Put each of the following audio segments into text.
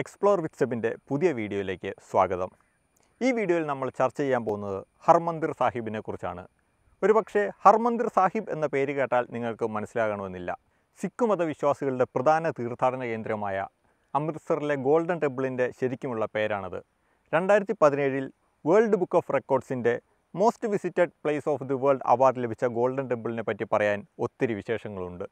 explore വിത്ത് സെബിൻ്റെ പുതിയ വീഡിയോയിലേക്ക് സ്വാഗതം ഈ വീഡിയോയിൽ നമ്മൾ ചർച്ച ചെയ്യാൻ പോകുന്നത് ഹർമന്ദിർ സാഹിബിനെ കുറിച്ചാണ് പക്ഷേ ഹർമന്ദിർ സാഹിബ് എന്ന പേര് കേട്ടാൽ നിങ്ങൾക്ക് മനസ്സിലാകണമെന്നില്ല സിഖ് മതവിശ്വാസികളുടെ പ്രധാന തീർത്ഥാടന കേന്ദ്രമായ അമൃത്സറിലെ ഗോൾഡൻ ടെമ്പിളിൻ്റെ ശരിക്കുമുള്ള പേരാണത് രണ്ടായിരത്തി പതിനേഴിൽ വേൾഡ് ബുക്ക് ഓഫ് റെക്കോർഡ്സിൻ്റെ most visited place of the world award ലഭിച്ച ഗോൾഡൻ ടെമ്പിളിനെ പറ്റി പറയാൻ ഒത്തിരി വിശേഷങ്ങളുണ്ട്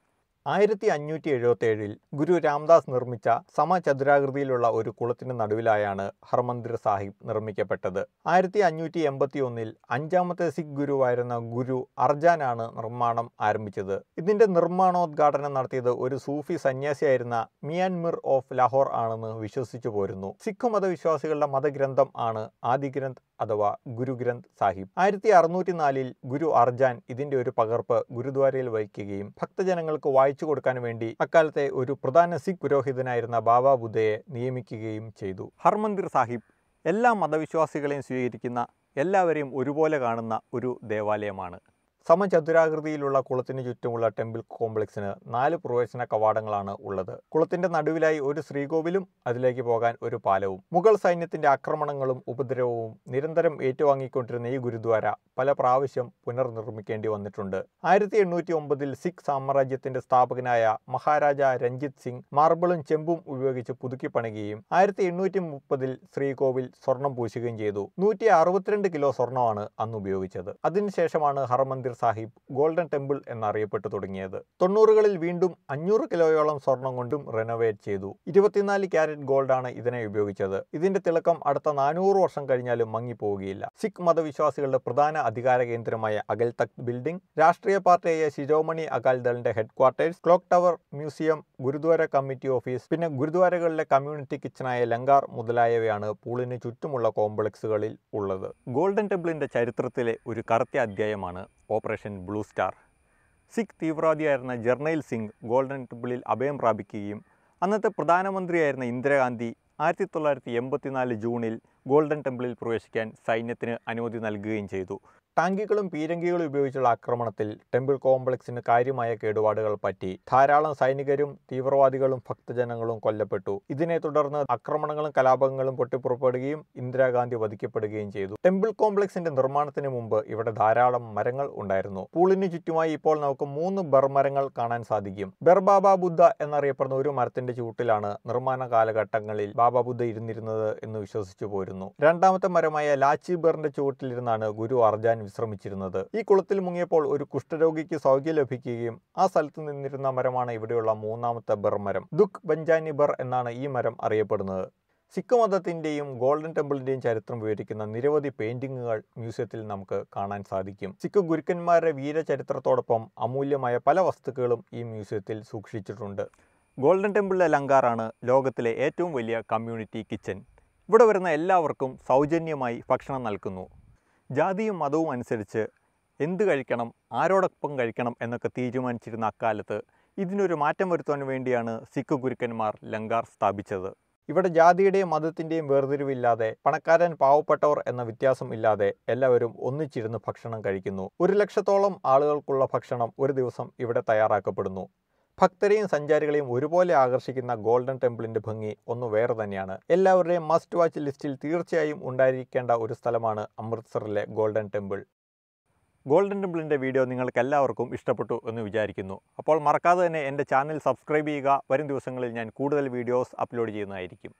ആയിരത്തി അഞ്ഞൂറ്റി ഏഴിൽ ഗുരു രാംദാസ് നിർമ്മിച്ച സമചതുരാകൃതിയിലുള്ള ഒരു കുളത്തിന് നടുവിലായാണ് ഹർമന്ദിർ സാഹിബ് നിർമ്മിക്കപ്പെട്ടത് ആയിരത്തി അഞ്ഞൂറ്റി എൺപത്തി ഒന്നിൽ അഞ്ചാമത്തെ സിഖ് ഗുരുവായിരുന്ന ഗുരു അർജാനാണ് നിർമ്മാണം ആരംഭിച്ചത് ഇതിന്റെ നിർമ്മാണോദ്ഘാടനം നടത്തിയത് ഒരു സൂഫി സന്യാസിയായിരുന്ന മിയാൻ മിർ ഓഫ് ലാഹോർ ആണെന്ന് വിശ്വസിച്ചു പോരുന്നു സിഖ് മതവിശ്വാസികളുടെ മതഗ്രന്ഥം ആണ് ആദി ഗ്രന്ഥ് അഥവാ ഗുരുഗ്രന്ഥ് സാഹിബ് ആയിരത്തി അറുന്നൂറ്റി നാലിൽ ഗുരു അർജാൻ ഇതിന്റെ ഒരു പകർപ്പ് ഗുരുദ്വാരയിൽ വഹിക്കുകയും ഭക്തജനങ്ങൾക്ക് വായിച്ചു അയച്ചു കൊടുക്കാൻ വേണ്ടി അക്കാലത്തെ ഒരു പ്രധാന സിഖ് പുരോഹിതനായിരുന്ന ബാബ ബുദ്ധയെ നിയമിക്കുകയും ചെയ്തു ഹർമന്ദിർ സാഹിബ് എല്ലാ മതവിശ്വാസികളെയും സ്വീകരിക്കുന്ന എല്ലാവരെയും ഒരുപോലെ കാണുന്ന ഒരു ദേവാലയമാണ് സമചതുരാകൃതിയിലുള്ള കുളത്തിന് ചുറ്റുമുള്ള ടെമ്പിൾ കോംപ്ലക്സിന് നാല് പ്രവേശന കവാടങ്ങളാണ് ഉള്ളത് കുളത്തിന്റെ നടുവിലായി ഒരു ശ്രീകോവിലും അതിലേക്ക് പോകാൻ ഒരു പാലവും മുഗൾ സൈന്യത്തിന്റെ ആക്രമണങ്ങളും ഉപദ്രവവും നിരന്തരം ഏറ്റുവാങ്ങിക്കൊണ്ടിരുന്ന ഈ ഗുരുദ്വാര പല പ്രാവശ്യം പുനർനിർമ്മിക്കേണ്ടി വന്നിട്ടുണ്ട് ആയിരത്തി എണ്ണൂറ്റി ഒമ്പതിൽ സിഖ് സാമ്രാജ്യത്തിന്റെ സ്ഥാപകനായ മഹാരാജ രഞ്ജിത് സിംഗ് മാർബിളും ചെമ്പും ഉപയോഗിച്ച് പുതുക്കി പണിയുകയും ആയിരത്തി എണ്ണൂറ്റി മുപ്പതിൽ ശ്രീകോവിൽ സ്വർണം പൂശുകയും ചെയ്തു നൂറ്റി അറുപത്തിരണ്ട് കിലോ സ്വർണമാണ് അന്ന് ഉപയോഗിച്ചത് അതിനുശേഷമാണ് ഹർമന്ദിർ സാഹിബ് ഗോൾഡൻ ടെമ്പിൾ എന്നറിയപ്പെട്ടു തുടങ്ങിയത് തൊണ്ണൂറുകളിൽ വീണ്ടും അഞ്ഞൂറ് കിലോയോളം സ്വർണം കൊണ്ടും റെനോവേറ്റ് ചെയ്തു ഇരുപത്തിനാല് ക്യാരറ്റ് ഗോൾഡാണ് ഇതിനെ ഉപയോഗിച്ചത് ഇതിന്റെ തിളക്കം അടുത്ത നാനൂറ് വർഷം കഴിഞ്ഞാലും മങ്ങിപ്പോവുകയില്ല സിഖ് മതവിശ്വാസികളുടെ പ്രധാന അധികാര കേന്ദ്രമായ അകൽ തഖ്ത് ബിൽഡിംഗ് രാഷ്ട്രീയ പാർട്ടിയായ ശിരോമണി അകാൽദളിന്റെ headquarters clock tower museum gurdwara committee office പിന്നെ ഗുരുദ്വാരകളിലെ കമ്മ്യൂണിറ്റി കിച്ചണായ ലങ്കാർ മുതലായവയാണ് പൂളിന് ചുറ്റുമുള്ള കോംപ്ലക്സുകളിൽ ഉള്ളത് ഗോൾഡൻ ടെമ്പിളിന്റെ ചരിത്രത്തിലെ ഒരു കറുത്ത അധ്യായമാണ് open Operation Blue Star Sikh തീവ്രവാദിയായിരുന്ന ജർണയിൽ സിംഗ് ഗോൾഡൻ ടെമ്പിളിൽ അഭയം പ്രാപിക്കുകയും അന്നത്തെ പ്രധാനമന്ത്രിയായിരുന്ന ഇന്ദിരാഗാന്ധി ആയിരത്തി തൊള്ളായിരത്തി എൺപത്തിനാല് ജൂണിൽ ഗോൾഡൻ ടെമ്പിളിൽ പ്രവേശിക്കാൻ സൈന്യത്തിന് അനുമതി നൽകുകയും ചെയ്തു ടാങ്കികളും പീരങ്കികളും ഉപയോഗിച്ചുള്ള ആക്രമണത്തിൽ ടെമ്പിൾ കോംപ്ലക്സിന് കാര്യമായ കേടുപാടുകൾ പറ്റി ധാരാളം സൈനികരും തീവ്രവാദികളും ഭക്തജനങ്ങളും കൊല്ലപ്പെട്ടു ഇതിനെ തുടർന്ന് ആക്രമണങ്ങളും കലാപങ്ങളും പൊട്ടിപ്പുറപ്പെടുകയും ഇന്ദിരാഗാന്ധി വധിക്കപ്പെടുകയും ചെയ്തു ടെമ്പിൾ കോംപ്ലക്സിന്റെ നിർമ്മാണത്തിന് മുമ്പ് ഇവിടെ ധാരാളം മരങ്ങൾ ഉണ്ടായിരുന്നു പൂളിന് ചുറ്റുമായി ഇപ്പോൾ നമുക്ക് മൂന്ന് ബർമരങ്ങൾ കാണാൻ സാധിക്കും ബർബാബ ബുദ്ധ എന്നറിയപ്പെടുന്ന ഒരു മരത്തിന്റെ ചൂട്ടിലാണ് നിർമ്മാണ കാലഘട്ടങ്ങളിൽ ബാബ ബുദ്ധ ഇരുന്നിരുന്നത് എന്ന് വിശ്വസിച്ചു പോരുന്നു രണ്ടാമത്തെ മരമായ ലാച്ചി ബറിന്റെ ചുവട്ടിലിരുന്നാണ് ഗുരു അർജാൻ വിശ്രമിച്ചിരുന്നത് ഈ കുളത്തിൽ മുങ്ങിയപ്പോൾ ഒരു കുഷ്ഠരോഗിക്ക് സൗഖ്യം ലഭിക്കുകയും ആ സ്ഥലത്ത് നിന്നിരുന്ന മരമാണ് ഇവിടെയുള്ള മൂന്നാമത്തെ ബർ മരം ദുഃഖ് ബഞ്ചാനി ബർ എന്നാണ് ഈ മരം അറിയപ്പെടുന്നത് സിഖ് മതത്തിന്റെയും ഗോൾഡൻ ടെമ്പിളിന്റെയും ചരിത്രം വിവരിക്കുന്ന നിരവധി പെയിന്റിങ്ങുകൾ മ്യൂസിയത്തിൽ നമുക്ക് കാണാൻ സാധിക്കും സിഖ് ഗുരുക്കന്മാരുടെ വീരചരിത്രത്തോടൊപ്പം അമൂല്യമായ പല വസ്തുക്കളും ഈ മ്യൂസിയത്തിൽ സൂക്ഷിച്ചിട്ടുണ്ട് ഗോൾഡൻ ടെമ്പിളിലെ ലങ്കാറാണ് ലോകത്തിലെ ഏറ്റവും വലിയ കമ്മ്യൂണിറ്റി കിച്ചൻ ഇവിടെ വരുന്ന എല്ലാവർക്കും സൗജന്യമായി ഭക്ഷണം നൽകുന്നു ജാതിയും മതവും അനുസരിച്ച് എന്ത് കഴിക്കണം ആരോടൊപ്പം കഴിക്കണം എന്നൊക്കെ തീരുമാനിച്ചിരുന്ന അക്കാലത്ത് ഇതിനൊരു മാറ്റം വരുത്താൻ വേണ്ടിയാണ് സിഖ് ഗുരുക്കന്മാർ ലങ്കാർ സ്ഥാപിച്ചത് ഇവിടെ ജാതിയുടെയും മതത്തിൻ്റെയും വേർതിരിവില്ലാതെ പണക്കാരൻ പാവപ്പെട്ടവർ എന്ന വ്യത്യാസം ഇല്ലാതെ എല്ലാവരും ഒന്നിച്ചിരുന്ന് ഭക്ഷണം കഴിക്കുന്നു ഒരു ലക്ഷത്തോളം ആളുകൾക്കുള്ള ഭക്ഷണം ഒരു ദിവസം ഇവിടെ തയ്യാറാക്കപ്പെടുന്നു ഭക്തരെയും സഞ്ചാരികളെയും ഒരുപോലെ ആകർഷിക്കുന്ന ഗോൾഡൻ ടെമ്പിളിന്റെ ഭംഗി ഒന്ന് വേറെ തന്നെയാണ് എല്ലാവരുടെയും മസ്റ്റ് വാച്ച് ലിസ്റ്റിൽ തീർച്ചയായും ഉണ്ടായിരിക്കേണ്ട ഒരു സ്ഥലമാണ് അമൃത്സറിലെ ഗോൾഡൻ ടെമ്പിൾ ഗോൾഡൻ ടെമ്പിളിൻ്റെ വീഡിയോ നിങ്ങൾക്ക് എല്ലാവർക്കും ഇഷ്ടപ്പെട്ടു എന്ന് വിചാരിക്കുന്നു അപ്പോൾ മറക്കാതെ തന്നെ എൻ്റെ ചാനൽ സബ്സ്ക്രൈബ് ചെയ്യുക വരും ദിവസങ്ങളിൽ ഞാൻ കൂടുതൽ വീഡിയോസ് അപ്ലോഡ് ചെയ്യുന്നതായിരിക്കും